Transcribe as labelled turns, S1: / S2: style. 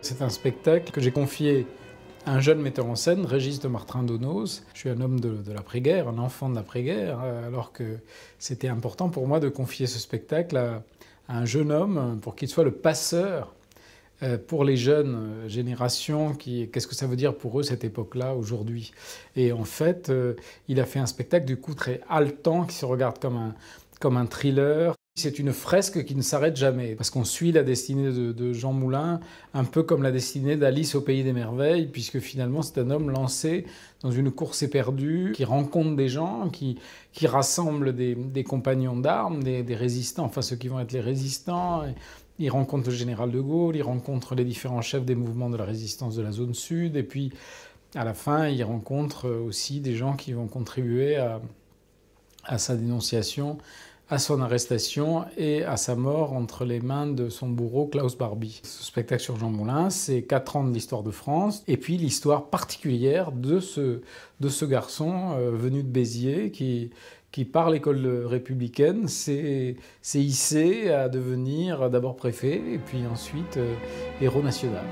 S1: C'est un spectacle que j'ai confié à un jeune metteur en scène, Régis de Martin Donos. Je suis un homme de, l'après-guerre, un enfant de l'après-guerre, euh, alors que c'était important pour moi de confier ce spectacle à, un jeune homme euh, pour qu'il soit le passeur euh, pour les jeunes générations, qu'est-ce que ça veut dire pour eux cette époque-là aujourd'hui Et en fait, il a fait un spectacle du coup très haletant qui se regarde comme un, comme un thriller. C'est une fresque qui ne s'arrête jamais, parce qu'on suit la destinée de, Jean Moulin un peu comme la destinée d'Alice au Pays des Merveilles, puisque finalement c'est un homme lancé dans une course éperdue, qui rencontre des gens, qui, qui rassemble des, compagnons d'armes, des, résistants, enfin ceux qui vont être les résistants. il rencontre le général de Gaulle, il rencontre les différents chefs des mouvements de la résistance de la zone sud, et puis à la fin, il rencontre aussi des gens qui vont contribuer à, à sa dénonciation à son arrestation et à sa mort entre les mains de son bourreau Klaus Barbie. Ce spectacle sur Jean Moulin, c'est quatre ans de l'histoire de France et puis l'histoire particulière de ce, garçon euh, venu de Béziers qui, par l'école républicaine s'est hissé à devenir d'abord préfet et puis ensuite euh, héros national.